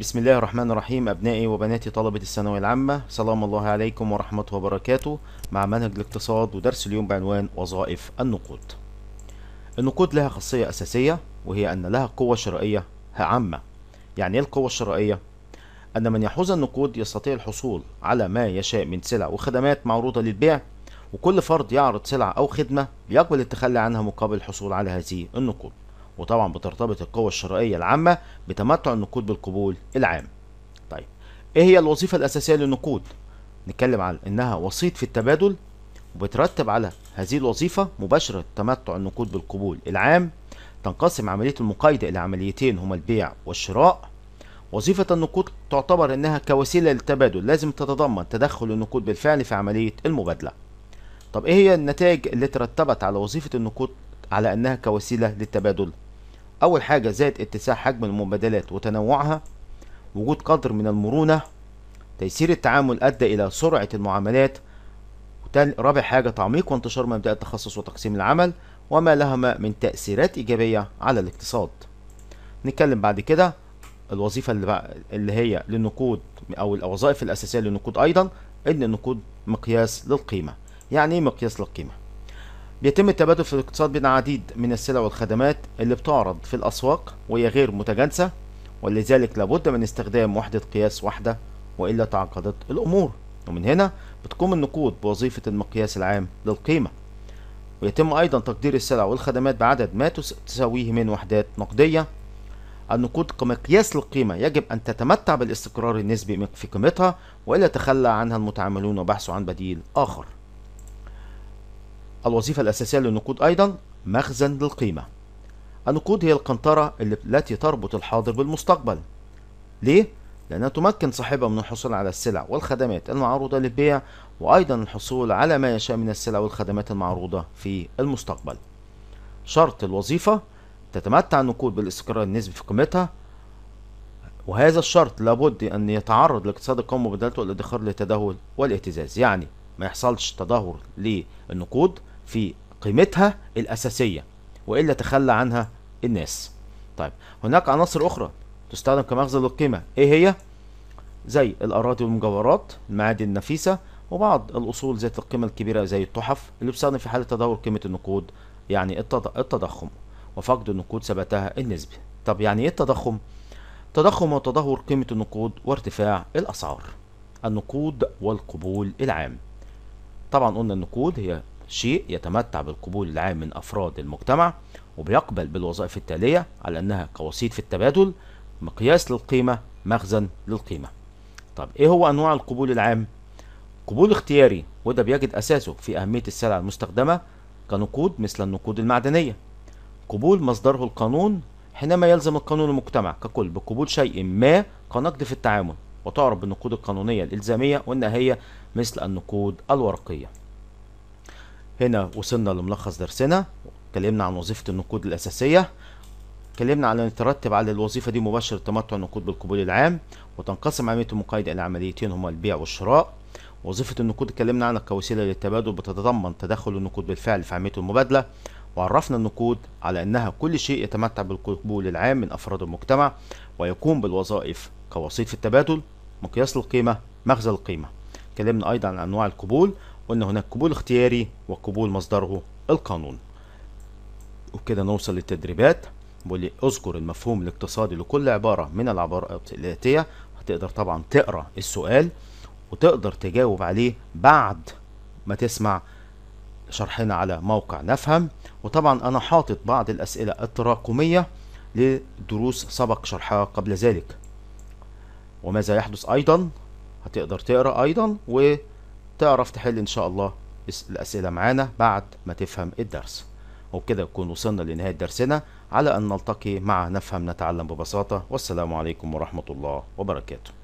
بسم الله الرحمن الرحيم أبنائي وبناتي طلبة الثانوية العامة سلام الله عليكم ورحمته وبركاته مع منهج الاقتصاد ودرس اليوم بعنوان وظائف النقود النقود لها خاصية أساسية وهي أن لها قوة شرائية عامة يعني إيه القوة الشرائية؟ أن من يحوز النقود يستطيع الحصول على ما يشاء من سلع وخدمات معروضة للبيع وكل فرد يعرض سلعة أو خدمة يقبل التخلي عنها مقابل الحصول على هذه النقود وطبعا بترتبط القوة الشرائية العامة بتمتع النقود بالقبول العام. طيب ايه هي الوظيفة الأساسية للنقود؟ نتكلم عن انها وسيط في التبادل وبترتب على هذه الوظيفة مباشرة تمتع النقود بالقبول العام تنقسم عملية المقايضة إلى عمليتين هما البيع والشراء وظيفة النقود تعتبر أنها كوسيلة للتبادل لازم تتضمن تدخل النقود بالفعل في عملية المبادلة طب إيه هي النتائج اللي ترتبت على وظيفة النقود على أنها كوسيلة للتبادل أول حاجة زائد اتساع حجم المبادلات وتنوعها وجود قدر من المرونة تيسير التعامل أدى إلى سرعة المعاملات رابع حاجة تعميق وانتشار مبدأ التخصص وتقسيم العمل وما لهما من تأثيرات إيجابية على الاقتصاد نتكلم بعد كده الوظيفة اللي, اللي هي للنقود أو الوظائف الأساسية للنقود أيضا إن النقود مقياس للقيمة يعني إيه مقياس للقيمة بيتم التبادل في الاقتصاد بين عديد من السلع والخدمات اللي بتعرض في الأسواق وهي غير متجانسة ولذلك لابد من استخدام وحدة قياس واحدة وإلا تعقدت الأمور ومن هنا بتقوم النقود بوظيفة المقياس العام للقيمة ويتم أيضا تقدير السلع والخدمات بعدد ما تساويه من وحدات نقدية النقود كمقياس للقيمة يجب أن تتمتع بالاستقرار النسبي في قيمتها وإلا تخلى عنها المتعاملون وبحثوا عن بديل آخر الوظيفة الأساسية للنقود أيضا مخزن للقيمة النقود هي القنطرة التي تربط الحاضر بالمستقبل ليه؟ لأنها تمكن صاحبها من الحصول على السلع والخدمات المعروضة للبيع وأيضا الحصول على ما يشاء من السلع والخدمات المعروضة في المستقبل شرط الوظيفة تتمتع النقود بالاستقرار النسبي في قيمتها وهذا الشرط لابد أن يتعرض الاقتصاد القومي وبدلته الادخار للتدهور والاهتزاز يعني ما يحصلش تدهور للنقود في قيمتها الأساسية وإلا تخلى عنها الناس طيب هناك عناصر أخرى تستخدم كمخزن للقيمة إيه هي؟ زي الأراضي والمجوهرات المعادن النفيسة وبعض الأصول ذات القيمة الكبيرة زي التحف اللي بتستخدم في حالة تدهور قيمة النقود يعني التضخم وفقد النقود ثباتها النسبي طب يعني إيه التضخم؟ تضخم وتدهور قيمة النقود وارتفاع الأسعار النقود والقبول العام طبعا قلنا النقود هي شيء يتمتع بالقبول العام من أفراد المجتمع وبيقبل بالوظائف التالية على أنها كوسيط في التبادل مقياس للقيمة مخزن للقيمة طب إيه هو أنواع القبول العام؟ قبول اختياري وده بيجد أساسه في أهمية السلع المستخدمة كنقود مثل النقود المعدنية قبول مصدره القانون حينما يلزم القانون المجتمع ككل بقبول شيء ما كنقد في التعامل وتعرف بالنقود القانونية الإلزامية وإنها هي مثل النقود الورقية هنا وصلنا لملخص درسنا اتكلمنا عن وظيفة النقود الأساسية اتكلمنا على ان يترتب على الوظيفة دي مباشر تمتع النقود بالقبول العام وتنقسم عملية المقايضة إلى عمليتين هما البيع والشراء وظيفة النقود اتكلمنا عنها كوسيلة للتبادل بتتضمن تدخل النقود بالفعل في عملية المبادلة وعرفنا النقود على أنها كل شيء يتمتع بالقبول العام من أفراد المجتمع ويقوم بالوظائف كوسيط في التبادل مقياس القيمة مخزن القيمة اتكلمنا أيضا عن أنواع القبول قلنا هناك قبول اختياري وقبول مصدره القانون وبكده نوصل للتدريبات بيقول لي اذكر المفهوم الاقتصادي لكل عبارة من العبارات الآتية هتقدر طبعا تقرأ السؤال وتقدر تجاوب عليه بعد ما تسمع شرحنا على موقع نفهم وطبعا أنا حاطط بعض الأسئلة التراكمية لدروس سبق شرحها قبل ذلك وماذا يحدث أيضا هتقدر تقرأ أيضا و تعرف تحل ان شاء الله الاسئله معانا بعد ما تفهم الدرس وبكده نكون وصلنا لنهايه درسنا على ان نلتقي مع نفهم نتعلم ببساطه والسلام عليكم ورحمه الله وبركاته